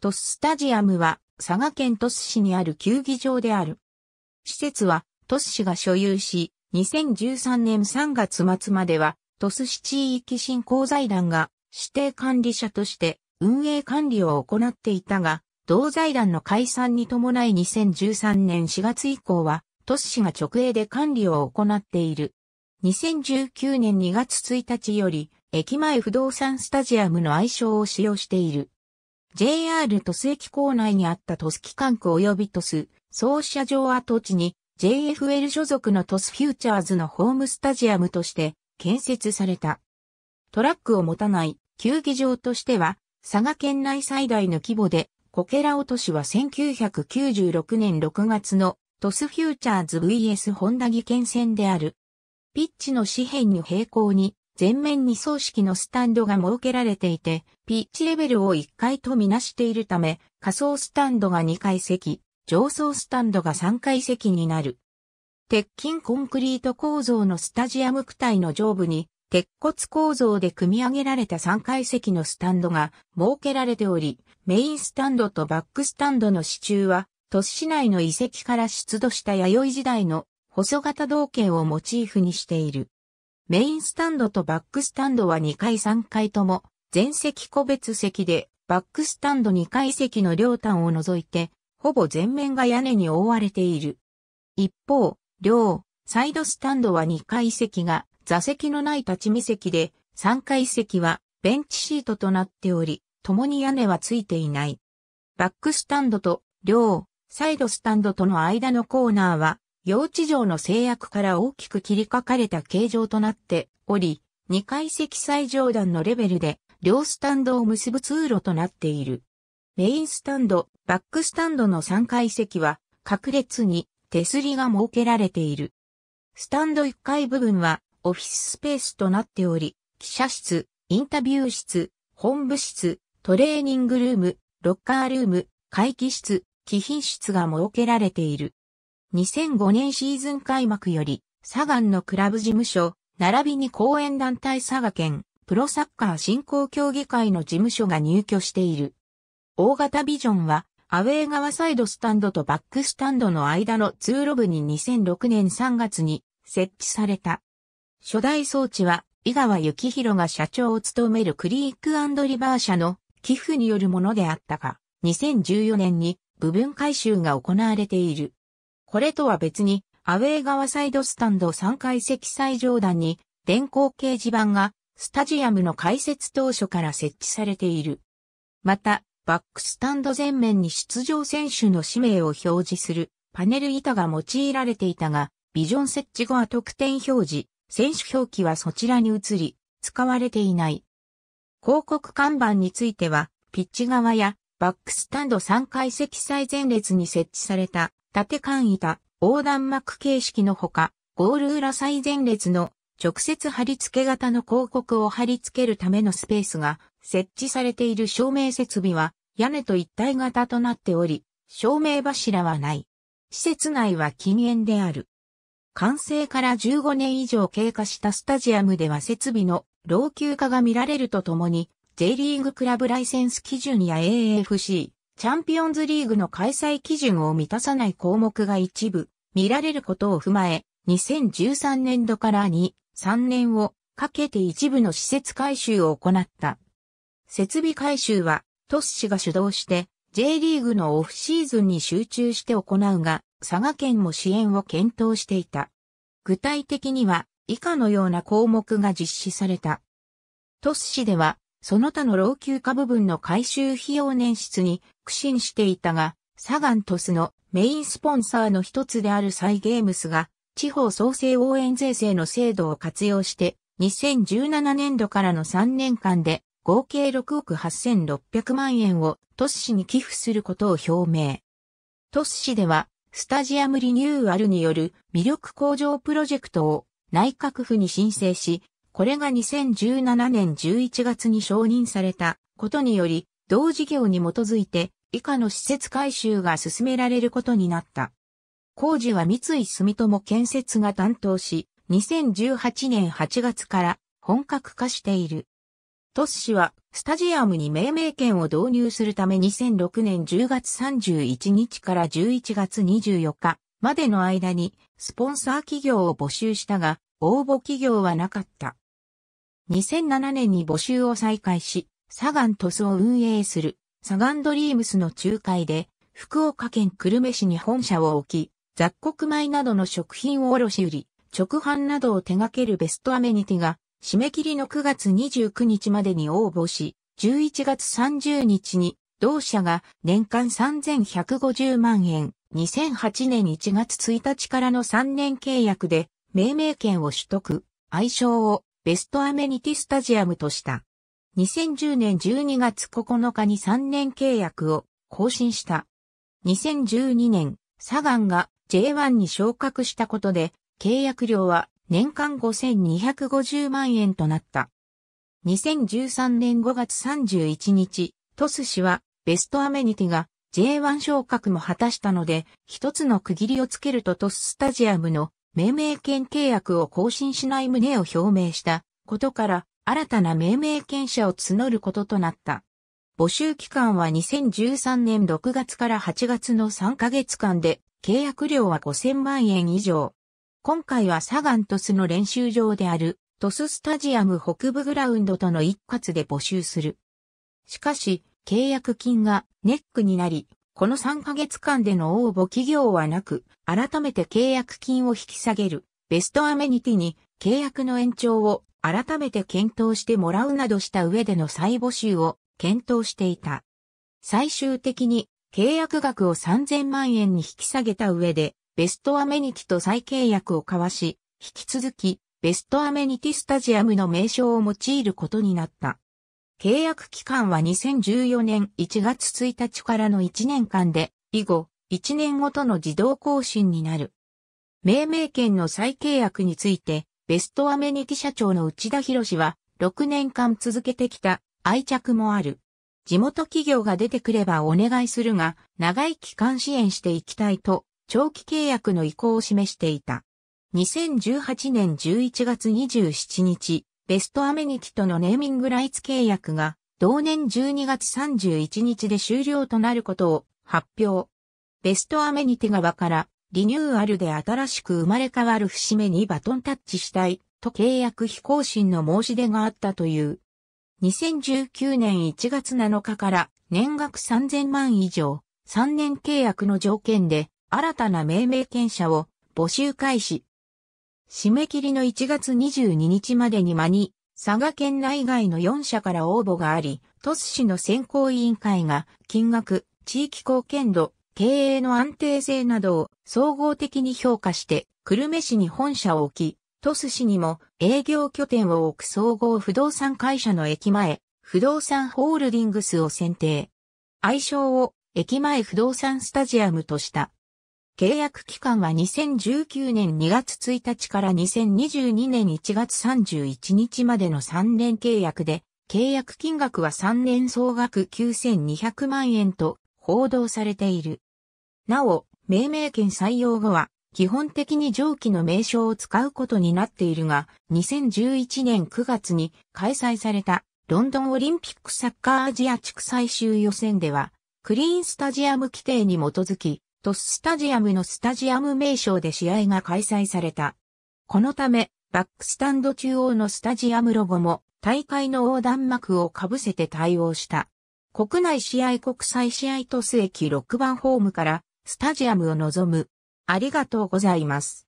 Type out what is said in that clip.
トススタジアムは佐賀県トス市にある球技場である。施設はトス市が所有し、2013年3月末まではトス市地域振興財団が指定管理者として運営管理を行っていたが、同財団の解散に伴い2013年4月以降はトス市が直営で管理を行っている。2019年2月1日より駅前不動産スタジアムの愛称を使用している。JR 鳥栖駅構内にあった鳥栖機関区及び鳥栖、総社場跡地に JFL 所属の鳥栖フューチャーズのホームスタジアムとして建設された。トラックを持たない球技場としては佐賀県内最大の規模で、こけら落としは1996年6月のトスフューチャーズ VS ホンダ技研戦である。ピッチの紙辺に平行に前面に葬式のスタンドが設けられていて、ピッチレベルを1階とみなしているため、仮想スタンドが2階席、上層スタンドが3階席になる。鉄筋コンクリート構造のスタジアム区体の上部に、鉄骨構造で組み上げられた3階席のスタンドが設けられており、メインスタンドとバックスタンドの支柱は、都市内の遺跡から出土した弥生時代の細型道形をモチーフにしている。メインスタンドとバックスタンドは2階3階とも、全席個別席で、バックスタンド2階席の両端を除いて、ほぼ全面が屋根に覆われている。一方、両、サイドスタンドは2階席が座席のない立ち見席で、3階席はベンチシートとなっており、共に屋根はついていない。バックスタンドと両、サイドスタンドとの間のコーナーは用地上の制約から大きく切りかかれた形状となっており、2階積載上段のレベルで両スタンドを結ぶ通路となっている。メインスタンド、バックスタンドの3階席は、各列に手すりが設けられている。スタンド1階部分はオフィススペースとなっており、記者室、インタビュー室、本部室、トレーニングルーム、ロッカールーム、会議室、貴賓室が設けられている。2005年シーズン開幕より、サガンのクラブ事務所、並びに公演団体佐賀県、プロサッカー振興協議会の事務所が入居している。大型ビジョンは、アウェー側サイドスタンドとバックスタンドの間の通路部に2006年3月に設置された。初代装置は、井川幸宏が社長を務めるクリークリバー社の寄付によるものであったが、2014年に部分回収が行われている。これとは別に、アウェー側サイドスタンド3階席載上段に、電光掲示板が、スタジアムの開設当初から設置されている。また、バックスタンド前面に出場選手の氏名を表示するパネル板が用いられていたが、ビジョン設置後は得点表示、選手表記はそちらに移り、使われていない。広告看板については、ピッチ側やバックスタンド3階席載前列に設置された縦間板、横断幕形式のほか、ゴール裏最前列の直接貼り付け型の広告を貼り付けるためのスペースが設置されている照明設備は屋根と一体型となっており、照明柱はない。施設内は禁煙である。完成から15年以上経過したスタジアムでは設備の老朽化が見られるとともに、J リーグクラブライセンス基準や AFC、チャンピオンズリーグの開催基準を満たさない項目が一部見られることを踏まえ、2013年度から2、3年をかけて一部の施設改修を行った。設備改修は、トス氏が主導して、J リーグのオフシーズンに集中して行うが、佐賀県も支援を検討していた。具体的には、以下のような項目が実施された。トス市では、その他の老朽化部分の改修費用年出に苦心していたが、サガントスのメインスポンサーの一つであるサイゲームスが、地方創生応援税制の制度を活用して、2017年度からの3年間で、合計6億8600万円を都市市に寄付することを表明。都市市では、スタジアムリニューアルによる魅力向上プロジェクトを内閣府に申請し、これが2017年11月に承認されたことにより、同事業に基づいて以下の施設改修が進められることになった。工事は三井住友建設が担当し、2018年8月から本格化している。トス氏はスタジアムに命名権を導入するため2006年10月31日から11月24日までの間にスポンサー企業を募集したが応募企業はなかった。2007年に募集を再開し、サガントスを運営するサガンドリームスの仲介で、福岡県久留米市に本社を置き、雑穀米などの食品を卸売り、直販などを手掛けるベストアメニティが、締め切りの9月29日までに応募し、11月30日に、同社が年間3150万円、2008年1月1日からの3年契約で、命名権を取得、愛称をベストアメニティスタジアムとした。2010年12月9日に3年契約を更新した。2012年、サガンが J1 に昇格したことで、契約料は年間5250万円となった。2013年5月31日、トス氏はベストアメニティが J1 昇格も果たしたので、一つの区切りをつけるとトススタジアムの命名権契約を更新しない旨を表明したことから、新たな命名権者を募ることとなった。募集期間は2013年6月から8月の3ヶ月間で、契約料は5000万円以上。今回はサガン鳥栖の練習場である、鳥栖スタジアム北部グラウンドとの一括で募集する。しかし、契約金がネックになり、この3ヶ月間での応募企業はなく、改めて契約金を引き下げる、ベストアメニティに契約の延長を改めて検討してもらうなどした上での再募集を検討していた。最終的に契約額を3000万円に引き下げた上で、ベストアメニティと再契約を交わし、引き続き、ベストアメニティスタジアムの名称を用いることになった。契約期間は2014年1月1日からの1年間で、以後、1年ごとの自動更新になる。命名権の再契約について、ベストアメニティ社長の内田博は、6年間続けてきた愛着もある。地元企業が出てくればお願いするが、長い期間支援していきたいと、長期契約の意向を示していた。2018年11月27日、ベストアメニティとのネーミングライツ契約が同年12月31日で終了となることを発表。ベストアメニティ側からリニューアルで新しく生まれ変わる節目にバトンタッチしたいと契約非更新の申し出があったという。2019年1月7日から年額3000万以上3年契約の条件で新たな命名権者を募集開始。締め切りの1月22日までに間に、佐賀県内外の4社から応募があり、鳥栖市の選考委員会が、金額、地域貢献度、経営の安定性などを総合的に評価して、久留米市に本社を置き、鳥栖市にも営業拠点を置く総合不動産会社の駅前、不動産ホールディングスを選定。愛称を駅前不動産スタジアムとした。契約期間は2019年2月1日から2022年1月31日までの3年契約で、契約金額は3年総額9200万円と報道されている。なお、命名権採用後は、基本的に上記の名称を使うことになっているが、2011年9月に開催されたロンドンオリンピックサッカーアジア地区最終予選では、クリーンスタジアム規定に基づき、トススタジアムのスタジアム名称で試合が開催された。このため、バックスタンド中央のスタジアムロゴも大会の横断幕をかぶせて対応した。国内試合国際試合都市駅6番ホームからスタジアムを望む。ありがとうございます。